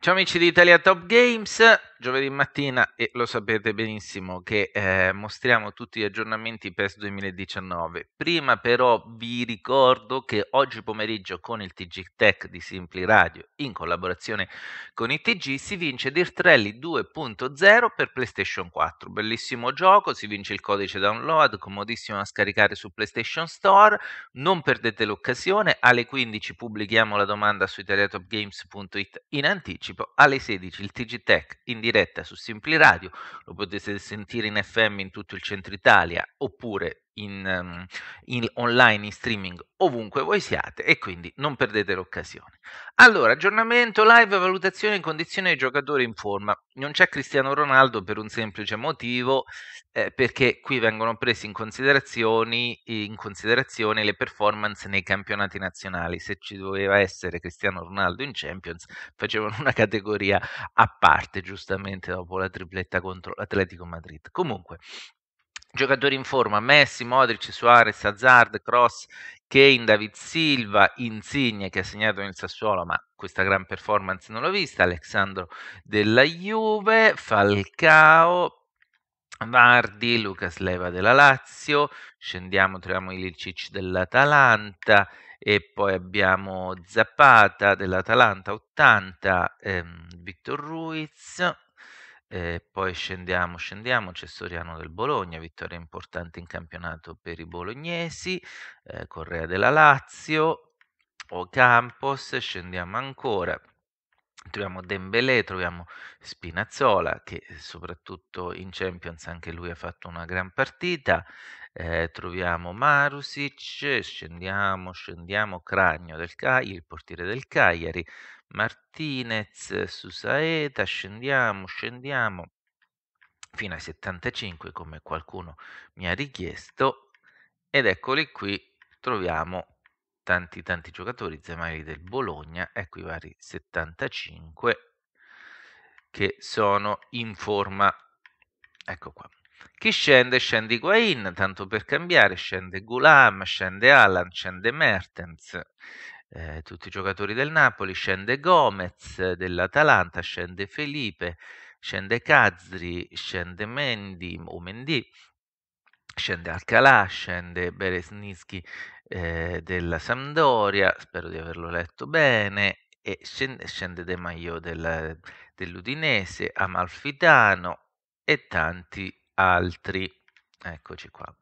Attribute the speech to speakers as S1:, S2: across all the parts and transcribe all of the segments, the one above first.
S1: Ciao amici di Italia Top Games, giovedì mattina e lo sapete benissimo che eh, mostriamo tutti gli aggiornamenti PES 2019. Prima però vi ricordo che oggi pomeriggio con il TG Tech di Simpli Radio in collaborazione con i TG si vince Dirt Rally 2.0 per PlayStation 4. Bellissimo gioco, si vince il codice download, comodissimo da scaricare su PlayStation Store. Non perdete l'occasione, alle 15 pubblichiamo la domanda su italiatopgames.it in anticipo, alle 16 il TG Tech in diretta diretta su Simpli Radio, lo potete sentire in FM in tutto il centro Italia oppure in, ehm, in, online, in streaming, ovunque voi siate e quindi non perdete l'occasione. Allora, aggiornamento, live, valutazione in condizione dei giocatori in forma. Non c'è Cristiano Ronaldo per un semplice motivo, eh, perché qui vengono prese in, in considerazione le performance nei campionati nazionali. Se ci doveva essere Cristiano Ronaldo in Champions, facevano una categoria a parte, giustamente dopo la tripletta contro l'Atletico Madrid. Comunque, giocatori in forma, Messi, Modric, Suarez, Hazard, Cross, Kane, David Silva, Insigne che ha segnato nel Sassuolo ma questa gran performance non l'ho vista, Alessandro della Juve, Falcao, Vardi, Lucas Leva della Lazio, scendiamo, troviamo Ilicic dell'Atalanta e poi abbiamo Zapata dell'Atalanta 80, ehm, Victor Ruiz, e poi scendiamo, scendiamo, c'è Soriano del Bologna, vittoria importante in campionato per i bolognesi, eh, Correa della Lazio, Ocampos, scendiamo ancora, troviamo Dembélé, troviamo Spinazzola che soprattutto in Champions anche lui ha fatto una gran partita, eh, troviamo Marusic, scendiamo, scendiamo, Cragno del Cagliari, il portiere del Cagliari, Martinez su Saeta, scendiamo, scendiamo fino ai 75 come qualcuno mi ha richiesto ed eccoli qui troviamo tanti tanti giocatori Zemari del Bologna ecco i vari 75 che sono in forma ecco qua chi scende scende Higuain tanto per cambiare scende Gulam scende Alan scende Mertens eh, tutti i giocatori del Napoli, scende Gomez dell'Atalanta, scende Felipe, scende Cazzri, scende Mendy o Mendy, scende Alcalà, scende Beresnitsky eh, della Sampdoria, spero di averlo letto bene, e scende, scende De Maio del, dell'Udinese, Amalfitano e tanti altri. Eccoci qua.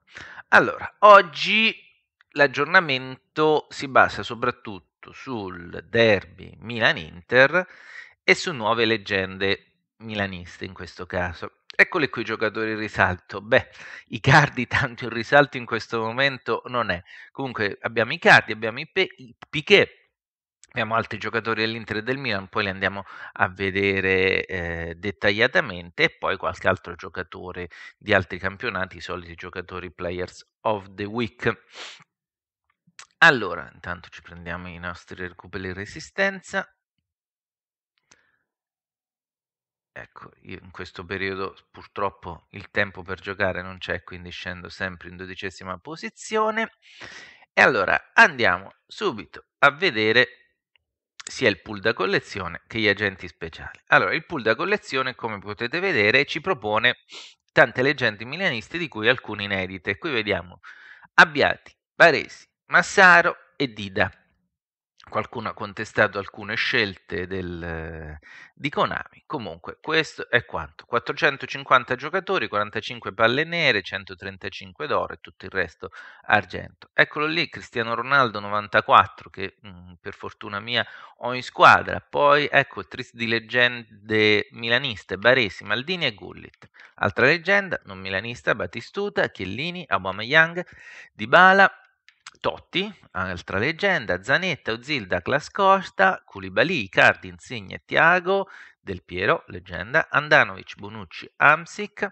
S1: Allora, oggi l'aggiornamento si basa soprattutto sul derby Milan-Inter e su nuove leggende milaniste in questo caso. Eccole qui i giocatori in risalto. Beh, Icardi tanto in risalto in questo momento non è. Comunque abbiamo Icardi, abbiamo i, Pe- i Piquet, abbiamo altri giocatori dell'Inter e del Milan, poi li andiamo a vedere eh, dettagliatamente e poi qualche altro giocatore di altri campionati, i soliti giocatori players of the week. Allora, intanto ci prendiamo i nostri recuperi resistenza. Ecco, io in questo periodo purtroppo il tempo per giocare non c'è, quindi scendo sempre in dodicesima posizione. E allora andiamo subito a vedere sia il pool da collezione che gli agenti speciali. Allora, il pool da collezione, come potete vedere, ci propone tante leggende milaniste di cui alcune inedite. Qui vediamo Abbiati, Baresi, Massaro e Dida. Qualcuno ha contestato alcune scelte del, di Konami. Comunque, questo è quanto. 450 giocatori, 45 palle nere, 135 d'oro e tutto il resto argento. Eccolo lì, Cristiano Ronaldo 94, che mh, mm, per fortuna mia ho in squadra. Poi, ecco, tris di leggende milaniste, Baresi, Maldini e Gullit. Altra leggenda, non milanista, Batistuta, Chiellini, Aubameyang, Dybala, Totti, altra leggenda, Zanetta, Ozilda, Clascosta, Culibali, Icardi, Insigne, Tiago, Del Piero, leggenda, Andanovic, Bonucci, Amsic,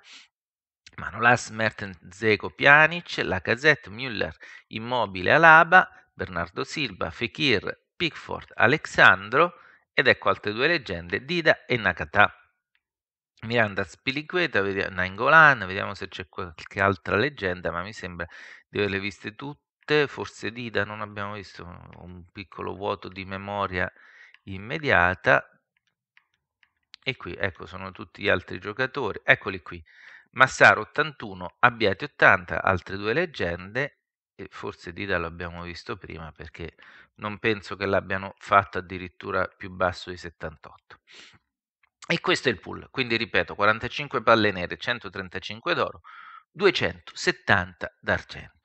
S1: Manolas, Mertens, Zeco, Pjanic, Lacazette, Müller, Immobile, Alaba, Bernardo Silva, Fekir, Pickford, Alexandro ed ecco altre due leggende, Dida e Nakata. Miranda Spiliqueta, vediamo, Nangolan, vediamo se c'è qualche altra leggenda, ma mi sembra di averle viste tutte tutte, forse Dida, non abbiamo visto un piccolo vuoto di memoria immediata. E qui, ecco, sono tutti gli altri giocatori. Eccoli qui. Massaro 81, Abbiati 80, altre due leggende. E forse Dida l'abbiamo visto prima perché non penso che l'abbiano fatto addirittura più basso di 78. E questo è il pool, quindi ripeto, 45 palle nere, 135 d'oro, 270 d'argento.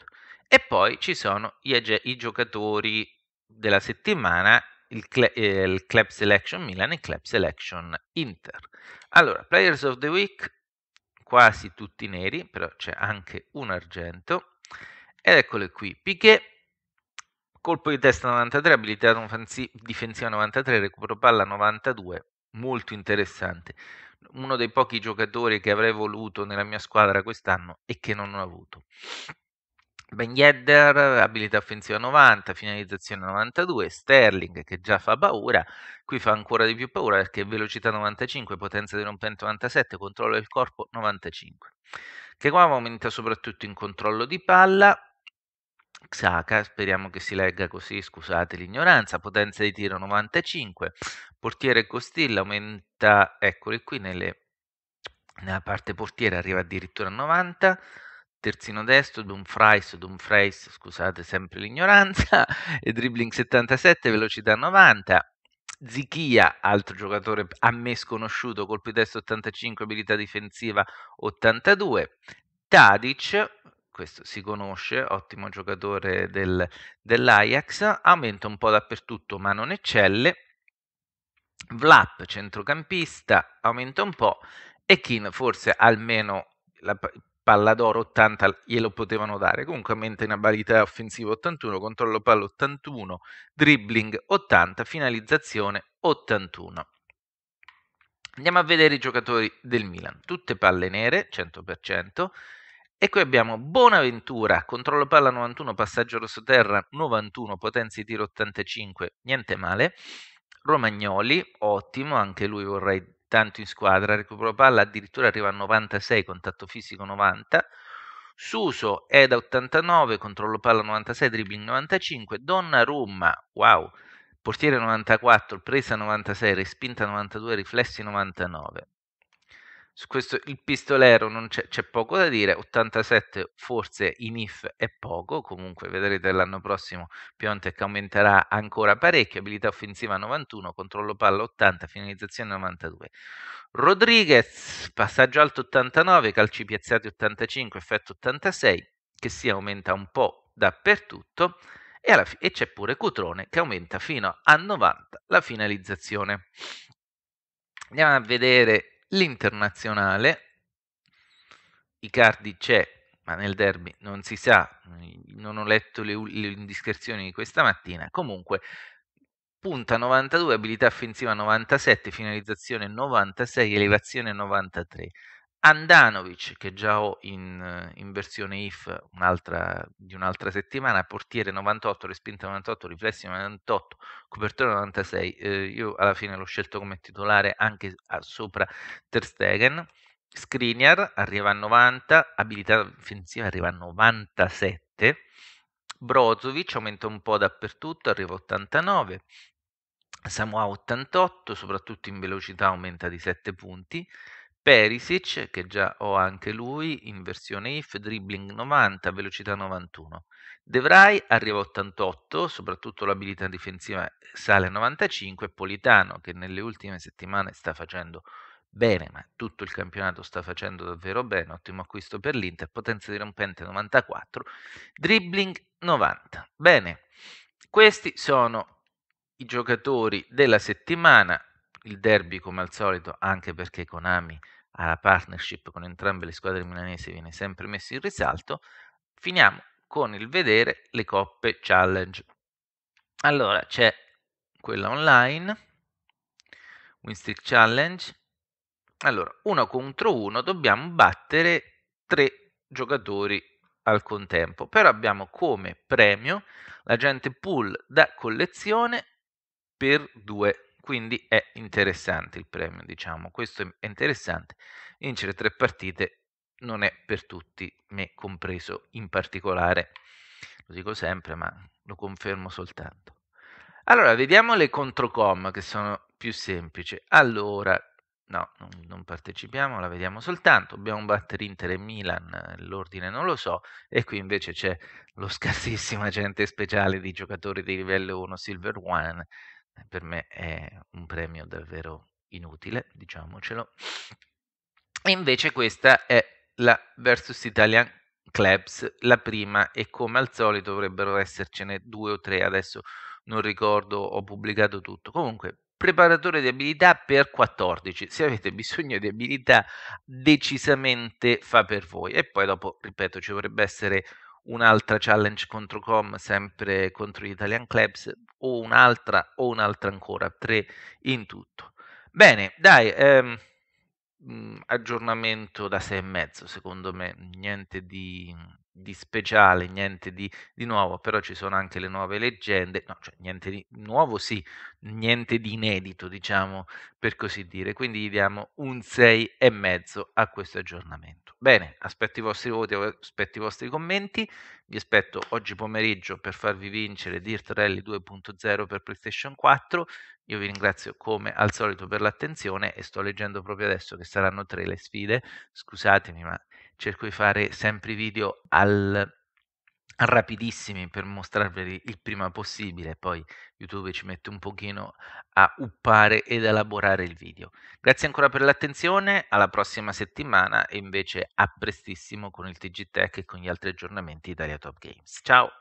S1: E poi ci sono i, i giocatori della settimana, il, cl- eh, il Club Selection Milan e il Club Selection Inter. Allora, Players of the Week, quasi tutti neri, però c'è anche un argento. Ed eccole qui, Piquet, colpo di testa 93, abilità difensiva 93, recupero palla 92, molto interessante. Uno dei pochi giocatori che avrei voluto nella mia squadra quest'anno e che non ho avuto. Ben Yedder abilità offensiva 90, finalizzazione 92, Sterling che già fa paura, qui fa ancora di più paura perché velocità 95, potenza di rompente 97, controllo del corpo 95. Che qua aumenta soprattutto in controllo di palla, Xhaka, speriamo che si legga così, scusate l'ignoranza, potenza di tiro 95, portiere Costilla aumenta, eccoli qui, nelle, nella parte portiere arriva addirittura a 90, terzino destro, Dumfries, Dumfries, scusate sempre l'ignoranza, e dribbling 77, velocità 90. Zichia, altro giocatore a me sconosciuto, colpi destro 85, abilità difensiva 82. Tadic, questo si conosce, ottimo giocatore del, dell'Ajax, aumenta un po' dappertutto ma non eccelle. Vlap, centrocampista, aumenta un po' e Kin forse almeno la palla d'oro 80 glielo potevano dare. Comunque in abilità offensiva 81, controllo palla 81, dribbling 80, finalizzazione 81. Andiamo a vedere i giocatori del Milan, tutte palle nere, 100%. E qui abbiamo Bonaventura, controllo palla 91, passaggio rosso terra 91, potenza di tiro 85, niente male. Romagnoli, ottimo, anche lui vorrei tanto in squadra, recupero palla addirittura arriva a 96, contatto fisico 90, Suso è da 89, controllo palla 96, dribbling 95, Donnarumma, wow, portiere 94, presa 96, respinta 92, riflessi 99 su questo il pistolero non c'è, c'è, poco da dire 87 forse in if è poco comunque vedrete l'anno prossimo Piontek aumenterà ancora parecchio abilità offensiva 91 controllo palla 80 finalizzazione 92 Rodriguez passaggio alto 89 calci piazzati 85 effetto 86 che si aumenta un po' dappertutto e, fi- e c'è pure Cutrone che aumenta fino a 90 la finalizzazione andiamo a vedere l'internazionale. Icardi c'è, ma nel derby non si sa, non ho letto le, le indiscrezioni di questa mattina. Comunque, punta 92, abilità offensiva 97, finalizzazione 96, elevazione 93. Andanovic, che già ho in, in versione IF un'altra, di un'altra settimana, portiere 98, respinta 98, riflessi 98, copertura 96. Eh, io alla fine l'ho scelto come titolare anche a, sopra Ter Stegen. Skriniar arriva a 90, abilità offensiva arriva a 97. Brozovic aumenta un po' dappertutto, arriva a 89. Samoa 88, soprattutto in velocità aumenta di 7 punti. Perisic, che già ho anche lui, in versione IF, dribbling 90, velocità 91. De Vrij arriva a 88, soprattutto l'abilità difensiva sale a 95, Politano che nelle ultime settimane sta facendo bene, ma tutto il campionato sta facendo davvero bene, ottimo acquisto per l'Inter, potenza di rompente 94, dribbling 90. Bene, questi sono i giocatori della settimana, il derby come al solito, anche perché Konami ha la partnership con entrambe le squadre milanesi, viene sempre messo in risalto, finiamo con il vedere le coppe challenge. Allora, c'è quella online, Winstreak Challenge. Allora, uno contro uno dobbiamo battere tre giocatori al contempo, però abbiamo come premio l'agente pool da collezione per due giocatori quindi è interessante il premio, diciamo, questo è interessante, vincere tre partite non è per tutti, me compreso in particolare, lo dico sempre ma lo confermo soltanto. Allora, vediamo le controcom che sono più semplici. Allora, no, non partecipiamo, la vediamo soltanto. Dobbiamo battere Inter e Milan, l'ordine non lo so. E qui invece c'è lo scarsissimo agente speciale di giocatori di livello 1 Silver One eh, per me è un premio davvero inutile, diciamocelo. E invece questa è la Versus Italian Clubs, la prima e come al solito dovrebbero essercene due o tre, adesso non ricordo, ho pubblicato tutto. Comunque, preparatore di abilità per 14. Se avete bisogno di abilità, decisamente fa per voi. E poi dopo, ripeto, ci dovrebbe essere un'altra challenge contro Com, sempre contro gli Italian Clubs, o un'altra o un'altra ancora, tre in tutto. Bene, dai, ehm, mm, aggiornamento da sei e mezzo, secondo me, niente di, di speciale, niente di, di, nuovo, però ci sono anche le nuove leggende, no, cioè niente di nuovo, sì, niente di inedito, diciamo per così dire, quindi gli diamo un sei e mezzo a questo aggiornamento. Bene, aspetto i vostri voti, aspetto i vostri commenti. Vi aspetto oggi pomeriggio per farvi vincere Dirt Rally 2.0 per PlayStation 4. Io vi ringrazio come al solito per l'attenzione e sto leggendo proprio adesso che saranno tre le sfide. Scusatemi, ma cerco di fare sempre i video al rapidissimi per mostrarveli il prima possibile, poi YouTube ci mette un pochino a uppare ed elaborare il video. Grazie ancora per l'attenzione, alla prossima settimana e invece a prestissimo con il TG Tech e con gli altri aggiornamenti Italia Top Games. Ciao!